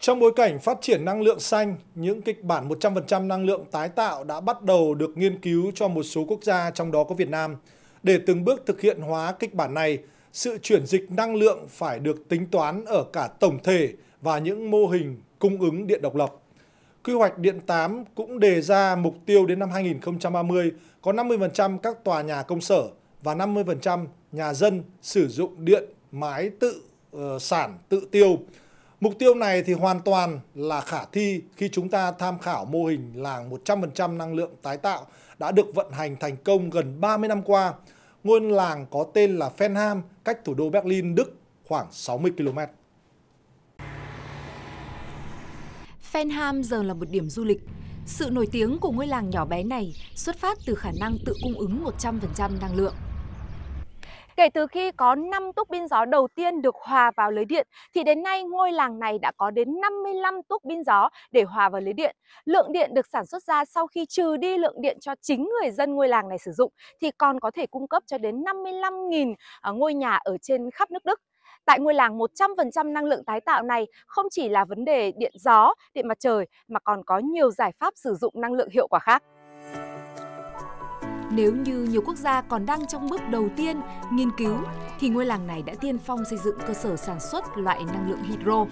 Trong bối cảnh phát triển năng lượng xanh, những kịch bản 100% năng lượng tái tạo đã bắt đầu được nghiên cứu cho một số quốc gia trong đó có Việt Nam. Để từng bước thực hiện hóa kịch bản này, sự chuyển dịch năng lượng phải được tính toán ở cả tổng thể và những mô hình cung ứng điện độc lập. Quy hoạch điện 8 cũng đề ra mục tiêu đến năm 2030 có 50% các tòa nhà công sở và 50% nhà dân sử dụng điện mái tự uh, sản tự tiêu Mục tiêu này thì hoàn toàn là khả thi khi chúng ta tham khảo mô hình làng 100% năng lượng tái tạo đã được vận hành thành công gần 30 năm qua. Ngôi làng có tên là Fenham, cách thủ đô Berlin, Đức khoảng 60 km. Fenham giờ là một điểm du lịch. Sự nổi tiếng của ngôi làng nhỏ bé này xuất phát từ khả năng tự cung ứng 100% năng lượng. Kể từ khi có 5 túc pin gió đầu tiên được hòa vào lưới điện thì đến nay ngôi làng này đã có đến 55 túc pin gió để hòa vào lưới điện. Lượng điện được sản xuất ra sau khi trừ đi lượng điện cho chính người dân ngôi làng này sử dụng thì còn có thể cung cấp cho đến 55.000 à, ngôi nhà ở trên khắp nước Đức. Tại ngôi làng 100% năng lượng tái tạo này không chỉ là vấn đề điện gió, điện mặt trời mà còn có nhiều giải pháp sử dụng năng lượng hiệu quả khác. Nếu như nhiều quốc gia còn đang trong bước đầu tiên nghiên cứu thì ngôi làng này đã tiên phong xây dựng cơ sở sản xuất loại năng lượng hydro.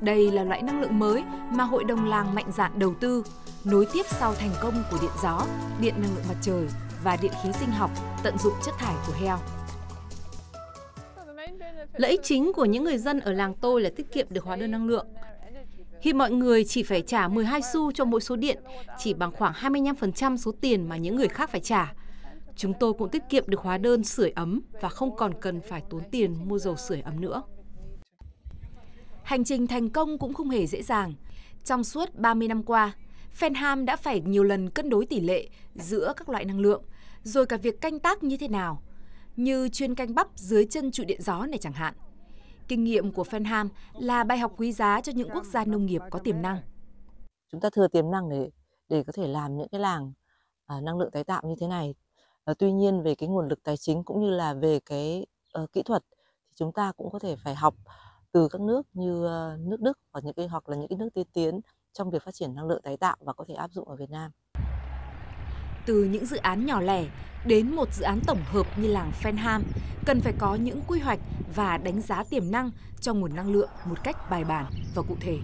Đây là loại năng lượng mới mà hội đồng làng mạnh dạn đầu tư, nối tiếp sau thành công của điện gió, điện năng lượng mặt trời và điện khí sinh học tận dụng chất thải của heo. Lợi ích chính của những người dân ở làng tôi là tiết kiệm được hóa đơn năng lượng. Khi mọi người chỉ phải trả 12 xu cho mỗi số điện, chỉ bằng khoảng 25% số tiền mà những người khác phải trả. Chúng tôi cũng tiết kiệm được hóa đơn sưởi ấm và không còn cần phải tốn tiền mua dầu sưởi ấm nữa. Hành trình thành công cũng không hề dễ dàng. Trong suốt 30 năm qua, Fenham đã phải nhiều lần cân đối tỷ lệ giữa các loại năng lượng, rồi cả việc canh tác như thế nào, như chuyên canh bắp dưới chân trụ điện gió này chẳng hạn. Kinh nghiệm của Fenham là bài học quý giá cho những quốc gia nông nghiệp có tiềm năng. Chúng ta thừa tiềm năng để để có thể làm những cái làng à, năng lượng tái tạo như thế này. À, tuy nhiên về cái nguồn lực tài chính cũng như là về cái uh, kỹ thuật thì chúng ta cũng có thể phải học từ các nước như uh, nước Đức hoặc những cái hoặc là những cái nước tiên tiến trong việc phát triển năng lượng tái tạo và có thể áp dụng ở Việt Nam. Từ những dự án nhỏ lẻ đến một dự án tổng hợp như làng Fenham, cần phải có những quy hoạch và đánh giá tiềm năng cho nguồn năng lượng một cách bài bản và cụ thể